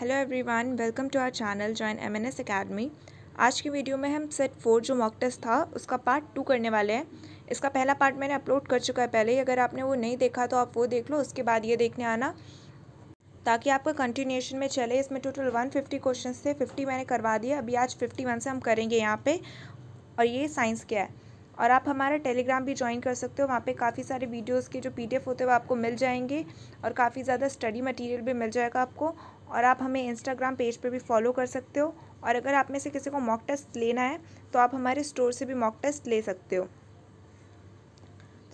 Hello everyone welcome to our channel join MNS academy आज की video में हम सेट फोर जो मॉक टेस्ट था उसका पार्ट टू करने वाले हैं इसका पहला पार्ट मैंने अपलोड कर चुका है पहले ही अगर आपने वो नहीं देखा तो आप वो देख लो उसके बाद ये देखने आना ताकि आपका कंटिन्यूशन में चले इसमें टोटल वन फिफ्टी क्वेश्चन थे फिफ्टी मैंने करवा दिया अभी आज फिफ्टी वन से हम करेंगे यहाँ पर और ये साइंस क्या है और आप हमारा टेलीग्राम भी ज्वाइन कर सकते हो वहाँ पे काफ़ी सारे वीडियोस के जो पीडीएफ होते हैं वो आपको मिल जाएंगे और काफ़ी ज़्यादा स्टडी मटेरियल भी मिल जाएगा आपको और आप हमें इंस्टाग्राम पेज पर भी फॉलो कर सकते हो और अगर आप में से किसी को मॉक टेस्ट लेना है तो आप हमारे स्टोर से भी मॉक टेस्ट ले सकते हो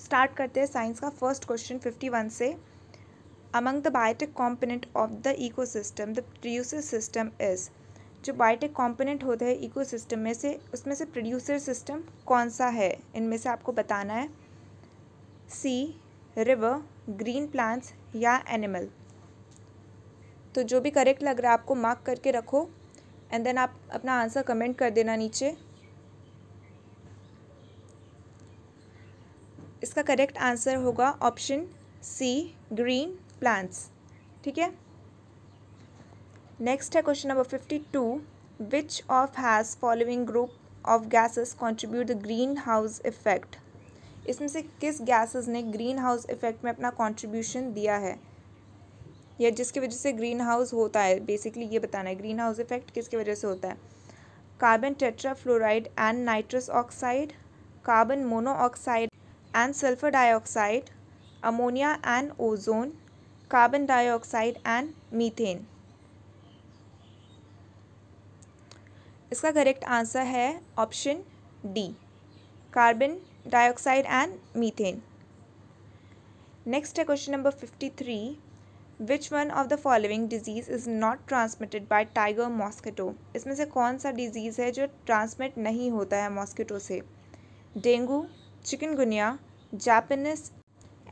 स्टार्ट करते हैं साइंस का फर्स्ट क्वेश्चन फिफ्टी वन से among the biotech component of the ecosystem the producer system is जो बायोटिक होते हैं इको सिस्टम में से उसमें से प्रोड्यूसर सिस्टम कौन सा है इनमें से आपको बताना है सी रिवर ग्रीन प्लांट्स या एनिमल तो जो भी करेक्ट लग रहा है आपको मार्क करके रखो एंड देन आप अपना आंसर कमेंट कर देना नीचे इसका करेक्ट आंसर होगा ऑप्शन सी ग्रीन प्लांट्स ठीक है नेक्स्ट है question number fifty two which of has following group of gases contribute the greenhouse effect इसमें से किस गैसेस ने ग्रीन हाउस इफेक्ट में अपना कंट्रीब्यूशन दिया है या जिसकी वजह से ग्रीन हाउस होता है बेसिकली ये बताना है ग्रीन हाउस इफेक्ट किसकी वजह से होता है carbon tetrafluoride and nitrous oxide carbon monoxide and sulphur dioxide ammonia and ozone carbon dioxide and methane इसका करेक्ट आंसर है option D carbon dioxide and methane next है question number fifty three which one of the following disease is not transmitted by tiger mosquito इसमें से कौन सा disease है जो transmit नहीं होता है मॉस्किटो से डेंगू चिकनगुनिया जापनिस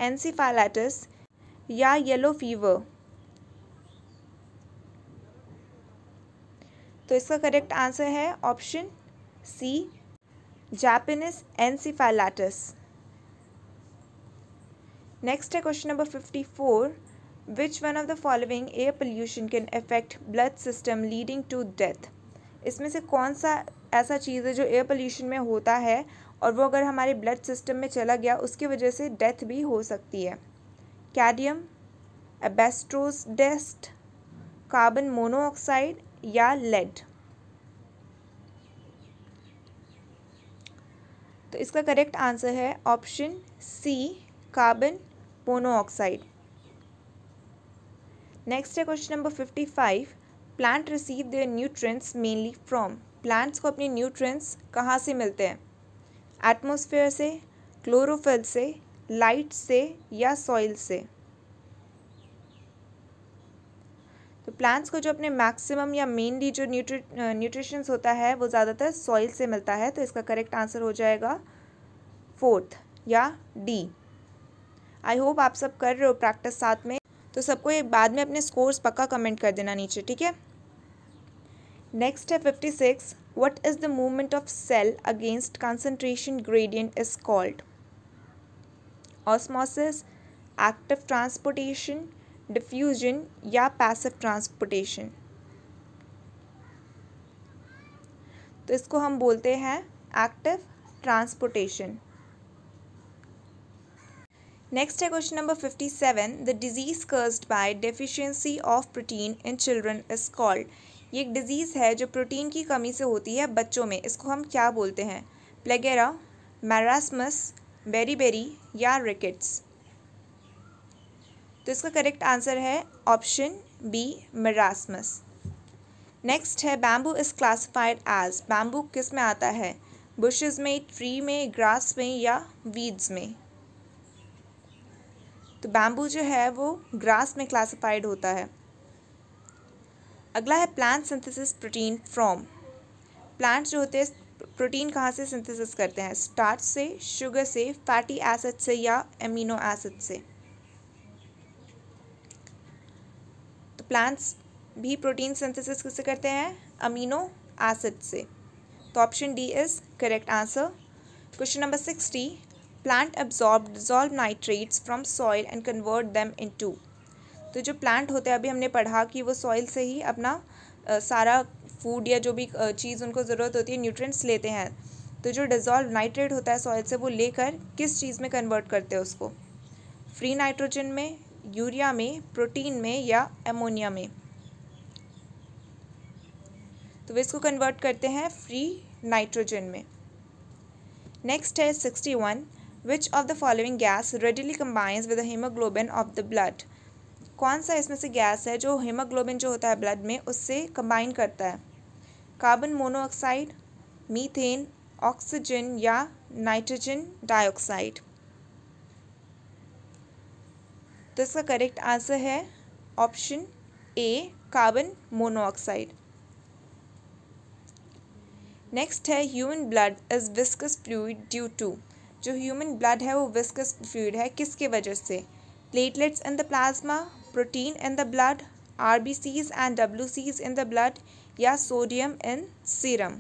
एनसीफालाइटिस या येलो फीवर तो इसका करेक्ट आंसर है option C Japanese encephalitis next है question number fifty four which one of the following air pollution can affect blood system leading to death इसमें से कौन सा ऐसा चीज़ है जो एयर पोल्यूशन में होता है और वो अगर हमारे ब्लड सिस्टम में चला गया उसकी वजह से डेथ भी हो सकती है cadmium asbestos dust carbon monoxide या लेड तो इसका करेक्ट आंसर है option C carbon monoxide next है question number fifty five plant receive their nutrients mainly from plants को अपने न्यूट्रेंट्स कहाँ से मिलते हैं एटमोसफेयर से क्लोरोफिल से लाइट से या सॉइल से तो प्लांट्स को जो अपने मैक्सिमम या मेनली जो न्यूट्री न्यूट्रिशंस होता है वो ज़्यादातर सॉइल से मिलता है तो इसका करेक्ट आंसर हो जाएगा फोर्थ या डी आई होप आप सब कर रहे हो प्रैक्टिस साथ में तो सबको ये बाद में अपने स्कोर्स पक्का कमेंट कर देना नीचे ठीक है नेक्स्ट है fifty six what is the movement of cell against concentration gradient is called osmosis active transportation diffusion या पैसिव ट्रांसपोर्टेशन तो इसको हम बोलते हैं एक्टिव ट्रांसपोर्टेशन नेक्स्ट है question number fifty seven the disease caused by deficiency of protein in children is called ये एक disease है जो प्रोटीन की कमी से होती है बच्चों में इसको हम क्या बोलते हैं प्लेगेरा मैरासमस बेरीबेरी या रिकेट्स तो इसका करेक्ट आंसर है ऑप्शन बी मरासमस नेक्स्ट है bamboo is classified as bamboo किस में आता है बुशेज़ में ट्री में ग्रास में या वीड्स में तो बैम्बू जो है वो ग्रास में क्लासिफाइड होता है अगला है plant synthesis protein from plants जो होते हैं प्रोटीन कहाँ से सिंथेसिस करते हैं स्टार्च से शुगर से फैटी एसिड से या एमिनो एसिड से तो प्लांट्स भी प्रोटीन सिंथेसिस किससे करते हैं अमीनो एसिड से तो option D is correct answer question number sixty plant absorb dissolve nitrates from soil and convert them into तो जो प्लांट होते हैं अभी हमने पढ़ा कि वो सॉइल से ही अपना आ, सारा फूड या जो भी चीज़ उनको ज़रूरत होती है न्यूट्रिएंट्स लेते हैं तो जो डिजॉल्व नाइट्रेट होता है सॉइल से वो लेकर किस चीज़ में कन्वर्ट करते हैं उसको फ्री नाइट्रोजन में यूरिया में प्रोटीन में या एमोनिया में तो वे इसको कन्वर्ट करते हैं फ्री नाइट्रोजन में नेक्स्ट है sixty one which of the following gas readily combines with haemoglobin of the blood कौन सा इसमें से गैस है जो हीमोग्लोबिन जो होता है ब्लड में उससे कंबाइन करता है कार्बन मोनोऑक्साइड मीथेन ऑक्सीजन या नाइट्रोजन डाइऑक्साइड तो इसका करेक्ट आंसर है option A carbon monoxide next है human blood is viscous fluid due to जो ह्यूमन ब्लड है वो विस्कस फ्लूड है किसके वजह से platelets in the plasma protein in the blood are B Cs and W Cs in the blood या sodium in serum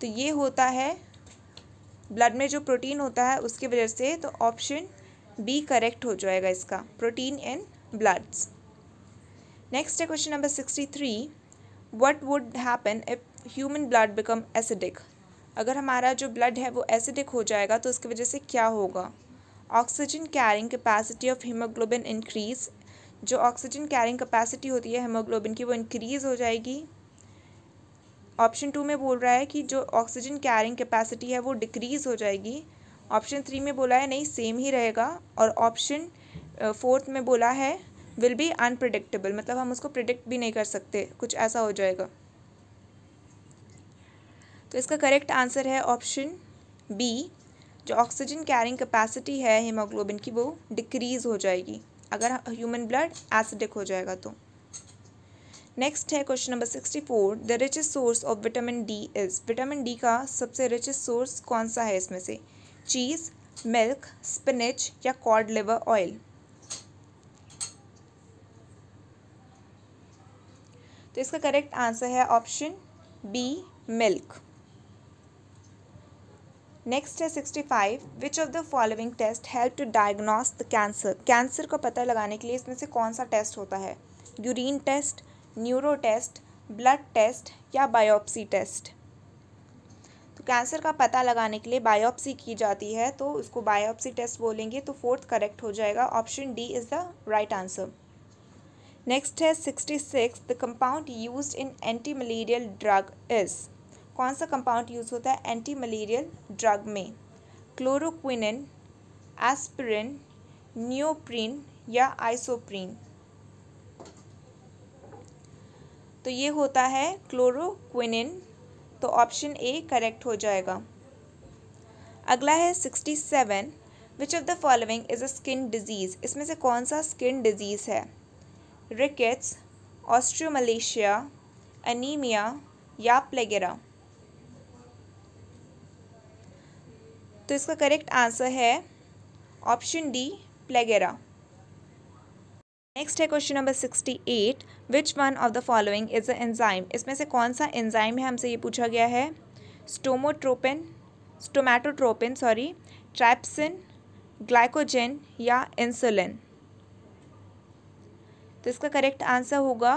तो ये होता है ब्लड में जो प्रोटीन होता है उसकी वजह से तो ऑप्शन बी करेक्ट हो जाएगा इसका प्रोटीन इन ब्लड्स नेक्स्ट है question number sixty three what would happen if human blood become acidic अगर हमारा जो ब्लड है वो एसिडिक हो जाएगा तो उसकी वजह से क्या होगा oxygen carrying capacity of haemoglobin increase जो ऑक्सीजन कैरिंग कैपेसिटी होती है हीमोग्लोबिन की वो इंक्रीज़ हो जाएगी ऑप्शन टू में बोल रहा है कि जो ऑक्सीजन कैरिंग कैपेसिटी है वो डिक्रीज़ हो जाएगी ऑप्शन थ्री में बोला है नहीं सेम ही रहेगा और ऑप्शन फोर्थ में बोला है विल बी अनप्रडिक्टेबल मतलब हम उसको प्रिडिक्ट भी नहीं कर सकते कुछ ऐसा हो जाएगा तो इसका करेक्ट आंसर है ऑप्शन बी जो ऑक्सीजन कैरिंग कैपेसिटी है हीमोग्लोबिन की वो डिक्रीज़ हो जाएगी अगर ह्यूमन ब्लड एसिडिक हो जाएगा तो नेक्स्ट है question number sixty four the richest source of vitamin D is vitamin D का सबसे रिचेस्ट सोर्स कौन सा है इसमें से चीज़ मिल्क स्पिनच या कॉड लिवर ऑयल तो इसका करेक्ट आंसर है ऑप्शन बी मिल्क नेक्स्ट है sixty five which of the following test help to diagnose the cancer cancer का पता लगाने के लिए इसमें से कौन सा टेस्ट होता है urine test neuro test blood test या बायोप्सी टेस्ट तो कैंसर का पता लगाने के लिए बायोप्सी की जाती है तो उसको बायोप्सी टेस्ट बोलेंगे तो फोर्थ करेक्ट हो जाएगा option D is the right answer next है sixty six the compound use in anti malarial drug is कौन सा कंपाउंड यूज़ होता है एंटी मलेरियल ड्रग में क्लोरोक्विन एस्पिरिन न्योप्रीन या आइसोप्रीन तो ये होता है क्लोरोक्विनिन तो ऑप्शन ए करेक्ट हो जाएगा अगला है sixty seven which of the following is a skin disease इसमें से कौन सा स्किन डिजीज़ है रिकेट्स ऑस्ट्रोमलेशिया अनीमिया या प्लेगेरा तो इसका करेक्ट आंसर है ऑप्शन डी प्लेगेरा नेक्स्ट है question number sixty eight which one of the following is a enzyme इसमें से कौन सा एंजाइम है हमसे ये पूछा गया है somatotropin somatotropin sorry trypsin glycogen या इंसुलिन तो इसका करेक्ट आंसर होगा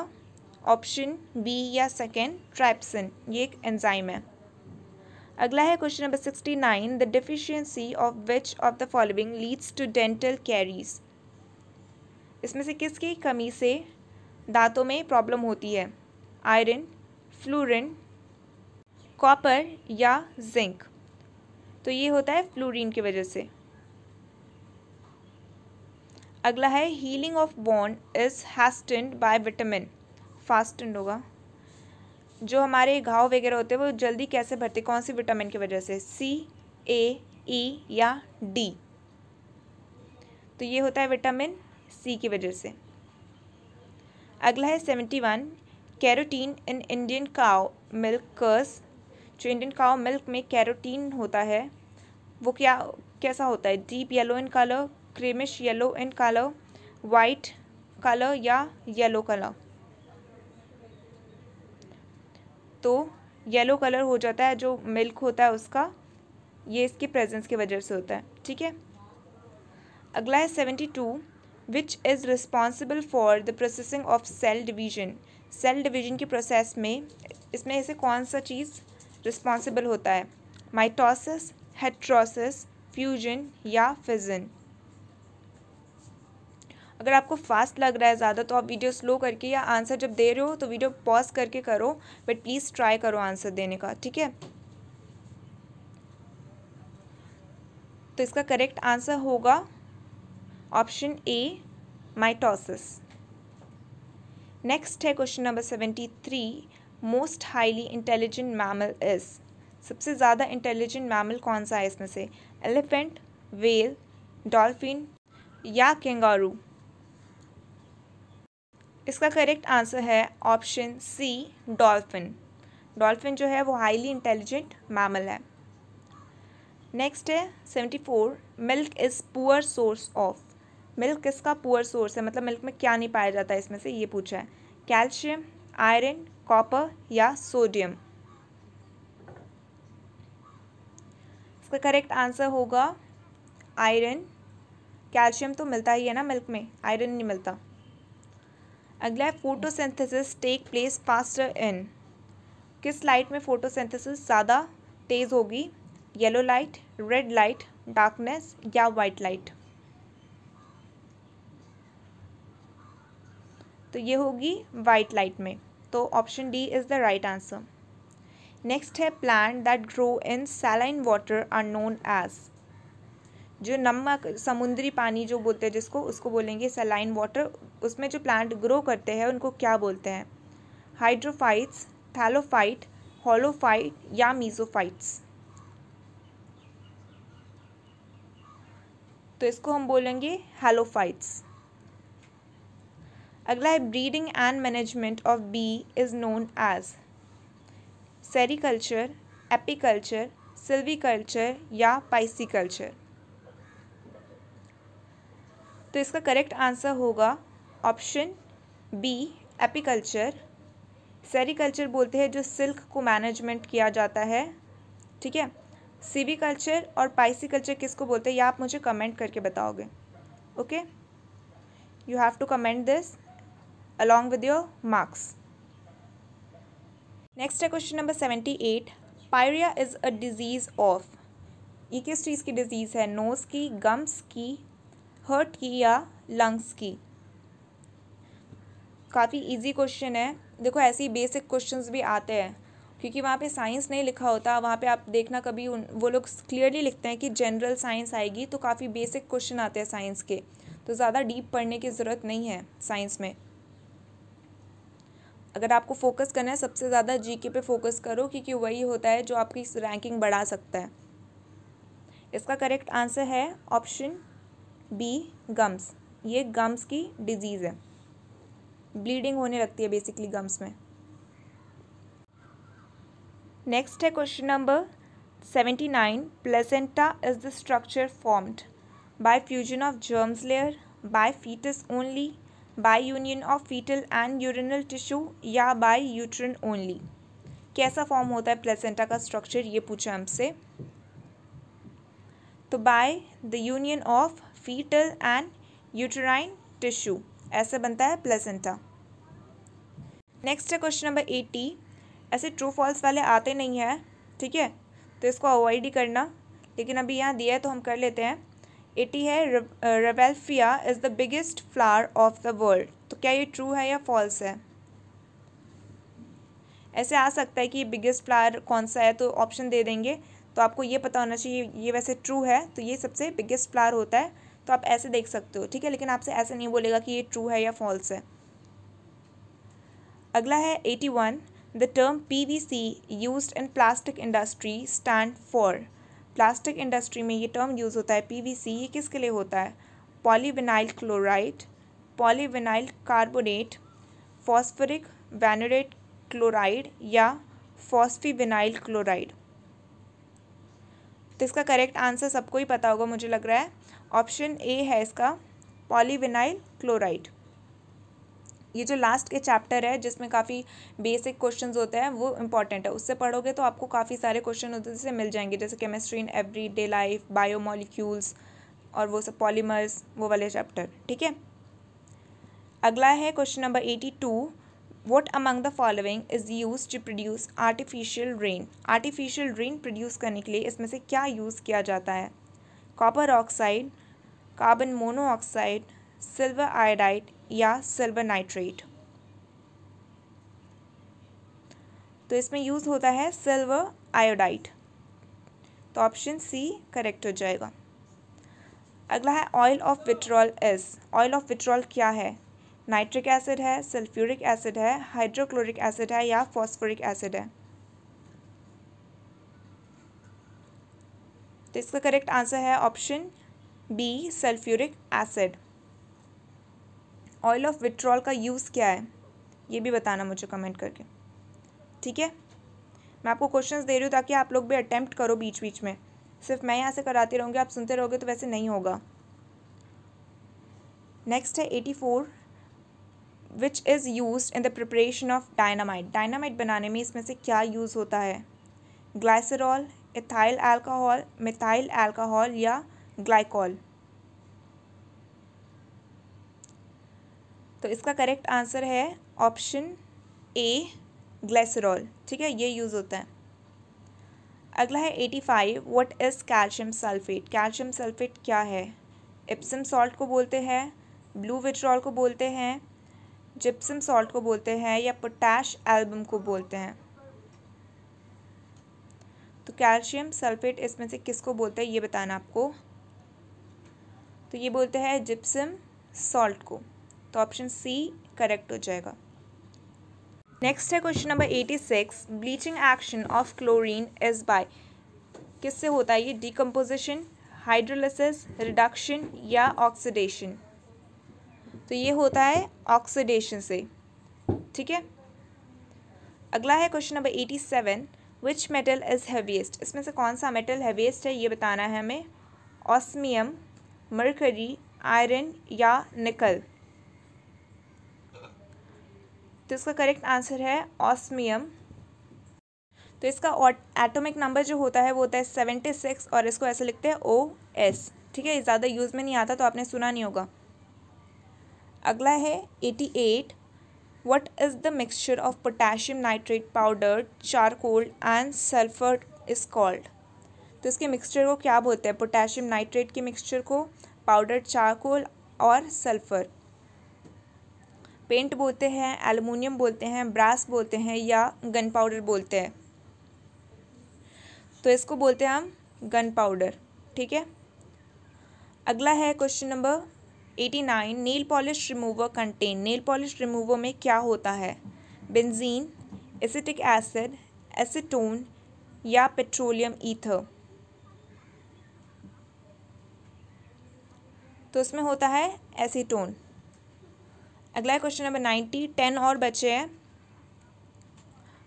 ऑप्शन बी या सेकेंड ट्रैप्सिन ये एक एंजाइम है अगला है question number sixty nine the deficiency of which of the following leads to dental caries इसमें से किसकी कमी से दांतों में प्रॉब्लम होती है आयरन फ्लोरिन कॉपर या जिंक तो ये होता है फ्लोरिन की वजह से अगला है healing of bond is hastened by vitamin fastened होगा जो हमारे घाव वगैरह होते हैं वो जल्दी कैसे भरते कौन सी विटामिन की वजह से सी ए ई या डी तो ये होता है विटामिन सी की वजह से अगला है seventy one carotene in Indian cow milk curse जो इंडियन काओ मिल्क में कैरोटीन होता है वो क्या कैसा होता है deep yellow in colour creamish yellow in colour white colour या येलो कलर तो येलो कलर हो जाता है जो मिल्क होता है उसका ये इसके प्रेजेंस की वजह से होता है ठीक है अगला है seventy two which is responsible for the processing of cell division cell division की प्रोसेस में इसमें ऐसे कौन सा चीज़ रिस्पॉन्सिबल होता है माइटोसिस हेट्रोसिस फ्यूजन या फिजन अगर आपको फास्ट लग रहा है ज़्यादा तो आप वीडियो स्लो करके या आंसर जब दे रहे हो तो वीडियो पॉज करके करो बट प्लीज़ ट्राई करो आंसर देने का ठीक है तो इसका करेक्ट आंसर होगा ऑप्शन ए माइटोसिस नेक्स्ट है question number seventy three most highly intelligent mammal is सबसे ज़्यादा इंटेलिजेंट मैमल कौन सा है इसमें से एलिफेंट वेल डॉल्फिन या केंगारू इसका करेक्ट आंसर है ऑप्शन सी डॉल्फिन डॉल्फिन जो है वो हाईली इंटेलिजेंट मैमल है नेक्स्ट है seventy four milk is poor source of milk किसका पुअर सोर्स है मतलब मिल्क में क्या नहीं पाया जाता है इसमें से ये पूछा है कैल्शियम आयरन कॉपर या सोडियम इसका करेक्ट आंसर होगा आयरन कैल्शियम तो मिलता ही है ना मिल्क में आयरन नहीं मिलता अगला है photosynthesis take place faster in किस लाइट में फोटोसेंथेसिस ज़्यादा तेज़ होगी yellow light red light darkness या वाइट लाइट तो ये होगी वाइट लाइट में तो option D is the right answer next है plant that grow in saline water are known as जो नमक समुद्री पानी जो बोलते हैं जिसको उसको बोलेंगे सलाइन वाटर उसमें जो प्लांट ग्रो करते हैं उनको क्या बोलते हैं हाइड्रोफाइट्स थैलोफाइट हॉलोफाइट या मीजोफाइट्स तो इसको हम बोलेंगे हेलोफाइट्स अगला है breeding and management of bee is known as sericulture apiculture silviculture या पाइसीकल्चर तो इसका करेक्ट आंसर होगा ऑप्शन बी एपिकल्चर सेरिकल्चर बोलते हैं जो सिल्क को मैनेजमेंट किया जाता है ठीक है सीवी कल्चर और पाइसी कल्चर किसको बोलते हैं या आप मुझे कमेंट करके बताओगे okay you have to comment this along with your marks next है question number seventy eight pyorrhoea is a disease of ये किस चीज़ की डिजीज़ है नोज़ की गम्स की हर्ट की या लंग्स की काफ़ी इजी क्वेश्चन है देखो ऐसे ही बेसिक क्वेश्चन भी आते हैं क्योंकि वहाँ पे साइंस नहीं लिखा होता वहाँ पे आप देखना कभी उन वो लोग क्लियरली लिखते हैं कि जनरल साइंस आएगी तो काफ़ी बेसिक क्वेश्चन आते हैं साइंस के तो ज़्यादा डीप पढ़ने की ज़रूरत नहीं है साइंस में अगर आपको फोकस करना है सबसे ज़्यादा जीके पे फोकस करो क्योंकि वही होता है जो आपकी रैंकिंग बढ़ा सकता है इसका करेक्ट आंसर है ऑप्शन बी गम्स ये गम्स की डिजीज़ है ब्लीडिंग होने लगती है बेसिकली गम्स में नेक्स्ट है question number seventy nine placenta is the structure formed by fusion of germs layer by foetus only by union of foetal and urinal tissue या by uterine only कैसा form होता है placenta का structure ये पूछा हमसे तो by the union of foetal and uterine tissue ऐसे बनता है प्लेसेंटा नेक्स्ट है क्वेश्चन नंबर एटी ऐसे ट्रू फॉल्स वाले आते नहीं हैं ठीक है तो इसको अवॉइड ही करना लेकिन अभी यहाँ दिया है तो हम कर लेते हैं एटी है rauvolfia is the biggest flower of the world तो क्या ये ट्रू है या फॉल्स है ऐसे आ सकता है कि बिगेस्ट फ्लावर कौन सा है तो ऑप्शन दे देंगे तो आपको ये पता होना चाहिए ये वैसे ट्रू है तो ये सबसे बिगेस्ट फ्लावर होता है तो आप ऐसे देख सकते हो ठीक है लेकिन आपसे ऐसे नहीं बोलेगा कि ये ट्रू है या फॉल्स है अगला है eighty one the term P V C use in plastic industry stand for plastic industry में ये टर्म यूज़ होता है पी वी सी ये किसके लिए होता है polyvinyl chloride polyvinyl carbonate phosphoric वैनोरेट क्लोराइड या फॉस्फीविनाइल क्लोराइड तो इसका करेक्ट आंसर सबको ही पता होगा मुझे लग रहा है ऑप्शन ए है इसका पॉलीविनाइल क्लोराइड ये जो लास्ट के चैप्टर है जिसमें काफ़ी बेसिक क्वेश्चन होते हैं वो इम्पॉर्टेंट है उससे पढ़ोगे तो आपको काफ़ी सारे क्वेश्चन होते हैं जैसे मिल जाएंगे जैसे chemistry in everyday life biomolecules और वो सब पॉलीमर्स वो वाले चैप्टर ठीक है अगला है question number eighty two what among the following is use to produce artificial rain artificial rain produce करने के लिए इसमें से क्या यूज़ किया जाता है copper oxide carbon monoxide silver iodide या सिल्वर नाइट्रेट तो इसमें यूज़ होता है सिल्वर आयोडाइड तो ऑप्शन सी करेक्ट हो जाएगा अगला है oil of vitriol is oil of vitriol क्या है नाइट्रिक एसिड है सल्फ्यूरिक एसिड है हाइड्रोक्लोरिक एसिड है या फॉस्फोरिक एसिड है तो इसका करेक्ट आंसर है option B sulphuric acid oil of vitriol का यूज़ क्या है ये भी बताना मुझे कमेंट करके ठीक है मैं आपको क्वेश्चंस दे रही हूँ ताकि आप लोग भी अटैम्प्ट करो बीच बीच में सिर्फ मैं यहाँ से कराती रहूँगी आप सुनते रहोगे तो वैसे नहीं होगा नेक्स्ट है eighty four which is use in the preparation of dynamite dynamite बनाने में इसमें से क्या यूज़ होता है glycerol ethyl alcohol methyl alcohol या ग्लाइकॉल तो इसका करेक्ट आंसर है ऑप्शन ए ग्लेसरॉल ठीक है ये यूज़ होता है अगला है eighty five what is calcium sulphate calcium sulphate क्या है एप्सम सॉल्ट को बोलते हैं ब्लू विट्रॉल को बोलते हैं जिप्सम सॉल्ट को बोलते हैं या पोटैश एल्बम को बोलते हैं तो कैल्शियम सल्फेट इसमें से किसको बोलते हैं ये बताना आपको तो ये बोलते हैं जिप्सम सॉल्ट को तो ऑप्शन सी करेक्ट हो जाएगा नेक्स्ट है question number eighty six bleaching action of chlorine is by किससे होता है ये डिकम्पोजिशन हाइड्रोलिसिस रिडक्शन या ऑक्सीडेशन तो ये होता है ऑक्सीडेशन से ठीक है अगला है question number eighty seven which metal is heaviest इसमें से कौन सा मेटल हैवीएस्ट है ये बताना है हमें ऑस्मियम मरकरी आयरन या निकल तो इसका करेक्ट आंसर है ऑस्मियम तो इसका एटॉमिक नंबर जो होता है वो होता है सेवेंटी सिक्स और इसको ऐसे लिखते हैं ओ एस ठीक है ज़्यादा यूज़ में नहीं आता तो आपने सुना नहीं होगा अगला है eighty eight What is the mixture of potassium nitrate powder, charcoal and sulfur is called? तो इसके मिक्सचर को क्या बोलते हैं पोटेशियम नाइट्रेट के मिक्सचर को पाउडर चारकोल और सल्फ़र पेंट बोलते हैं एलुमिनियम बोलते हैं ब्रास बोलते हैं या गन पाउडर बोलते हैं तो इसको बोलते हैं हम गन पाउडर ठीक है अगला है question number eighty nine nail polish remover contain nail polish remover में क्या होता है बेंजीन एसिटिक एसिड एसिटोन या पेट्रोलियम ईथर तो इसमें होता है एसीटोन अगला क्वेश्चन नंबर नाइन्टी टेन और बचे हैं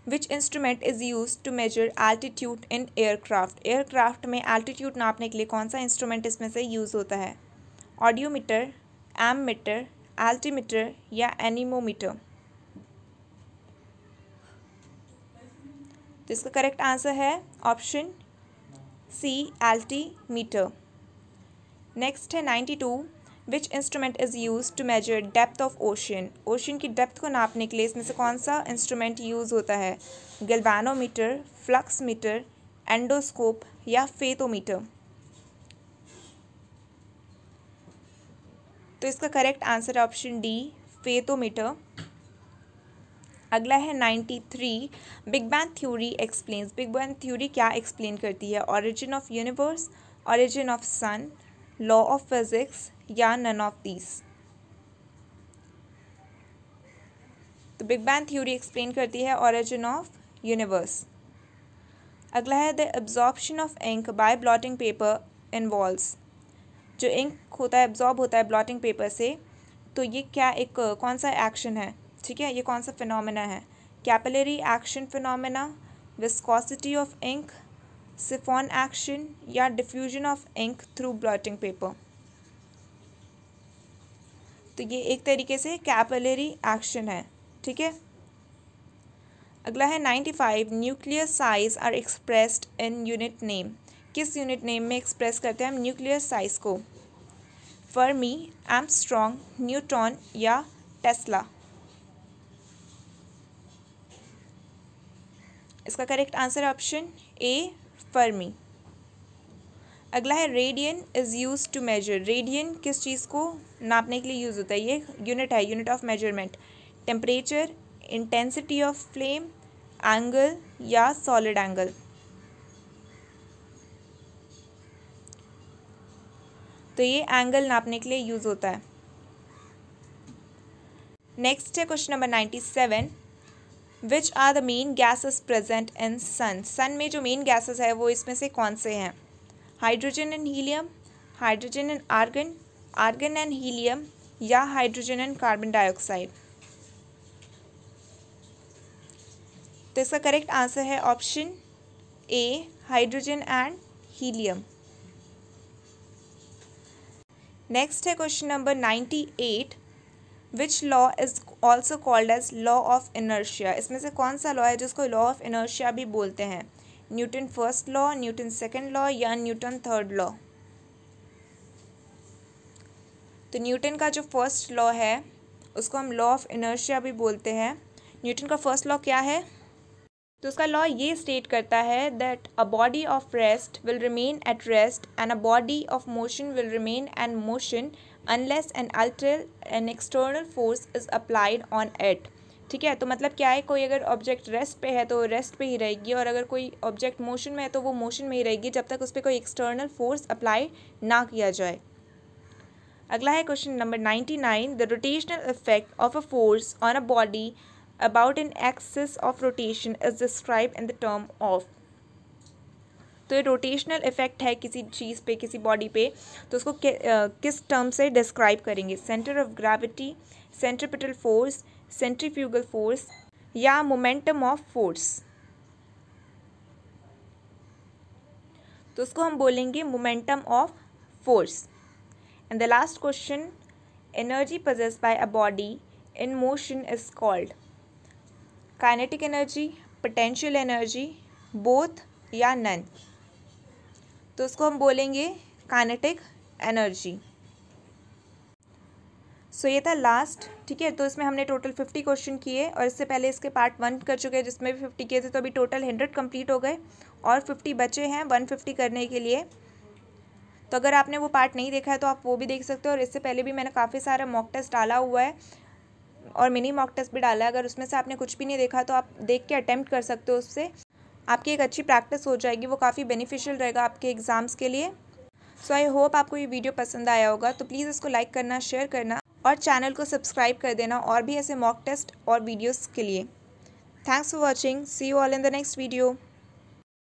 which instrument is use to measure altitude in aircraft aircraft में एल्टीट्यूड नापने के लिए कौन सा इंस्ट्रूमेंट इसमें से यूज़ होता है ऑडियोमीटर एम मीटर एल्टीमीटर या एनीमोमीटर तो इसका करेक्ट आंसर है ऑप्शन सी एल्टीमीटर नेक्स्ट है ninety two which instrument is use to measure depth of ocean ocean की डेप्थ को नापने के लिए इसमें से कौन सा इंस्ट्रूमेंट यूज़ होता है गलवानोमीटर फ्लक्स मीटर एंडोस्कोप या फेतोमीटर तो इसका करेक्ट आंसर है ऑप्शन डी फेतोमीटर अगला है ninety three big bang theory explains big bang theory क्या एक्सप्लेन करती है origin of universe origin of sun law of physics या नन ऑफ दीस तो बिग बैंग थ्योरी एक्सप्लेन करती है ऑरिजिन ऑफ यूनिवर्स अगला है the absorption of ink by blotting paper involve जो इंक होता है एब्जॉर्ब होता है ब्लॉटिंग पेपर से तो ये क्या एक कौन सा एक्शन है ठीक है ये कौन सा फिनोमेना है capillary action phenomena viscosity of ink siphon action या diffusion of ink through blotting paper तो ये एक तरीके से कैपिलरी एक्शन है ठीक है अगला है ninety five nuclear size are expressed in unit name किस यूनिट नेम में एक्सप्रेस करते हैं हम न्यूक्लियर साइज को फर्मी एम स्ट्रॉन्ग न्यूट्रॉन या टेस्ला इसका correct answer option A fermi अगला है radian is use to measure radian किस चीज़ को नापने के लिए यूज़ होता है ये यूनिट है unit of measurement temperature intensity of flame angle या सॉलिड एंगल तो ये एंगल नापने के लिए यूज़ होता है नेक्स्ट है question number ninety seven which are the main gases present in sun sun में जो मेन गैसेस है वो इसमें से कौन से हैं hydrogen and helium hydrogen and argon argon and helium या हाइड्रोजन एंड कार्बन डाइऑक्साइड तो इसका करेक्ट आंसर है option A hydrogen and helium next है question number ninety eight which law is also called as law of inertia इसमें से कौन सा law है जिसको लॉ ऑफ इनर्शिया भी बोलते हैं Newton first law Newton second law या न्यूटन थर्ड लॉ तो न्यूटन का जो फर्स्ट लॉ है उसको हम लॉ ऑफ इनर्शिया भी बोलते हैं न्यूटन का फर्स्ट लॉ क्या है तो उसका लॉ ये स्टेट करता है that a body of rest will remain at rest and a body of motion will remain and motion unless and until an external force is applied on it ठीक है तो मतलब क्या है कोई अगर ऑब्जेक्ट रेस्ट पे है तो रेस्ट पे ही रहेगी और अगर कोई ऑब्जेक्ट मोशन में है तो वो मोशन में ही रहेगी जब तक उस पर कोई एक्सटर्नल फोर्स अप्लाई ना किया जाए अगला है question number ninety nine the rotational effect of a force on a body about an axis of rotation is described in the term of तो ये रोटेशनल इफेक्ट है किसी चीज़ पे किसी बॉडी पे तो उसको कि, आ, किस टर्म से डिस्क्राइब करेंगे centre of gravity centripetal force centrifugal force या मोमेंटम ऑफ फोर्स तो उसको हम बोलेंगे momentum of force and the last question energy possess by a body in motion is called kinetic energy potential energy both या none तो उसको हम बोलेंगे काइनेटिक एनर्जी सो ये था लास्ट ठीक है तो इसमें हमने टोटल फिफ्टी क्वेश्चन किए और इससे पहले इसके पार्ट वन कर चुके हैं जिसमें भी फिफ्टी किए थे तो अभी टोटल हंड्रेड कंप्लीट हो गए और फिफ्टी बचे हैं वन फिफ्टी करने के लिए तो अगर आपने वो पार्ट नहीं देखा है तो आप वो भी देख सकते हो और इससे पहले भी मैंने काफ़ी सारा मॉक टेस्ट डाला हुआ है और मिनी मॉक टेस्ट भी डाला है अगर उसमें से आपने कुछ भी नहीं देखा तो आप देख के अटैम्प्ट कर सकते हो उससे आपकी एक अच्छी प्रैक्टिस हो जाएगी वो काफ़ी बेनिफिशियल रहेगा आपके एग्ज़ाम्स के लिए सो आई होप आपको ये वीडियो पसंद आया होगा तो प्लीज़ इसको लाइक करना शेयर करना और चैनल को सब्सक्राइब कर देना और भी ऐसे मॉक टेस्ट और वीडियोज़ के लिए thanks for watching see you all in the next video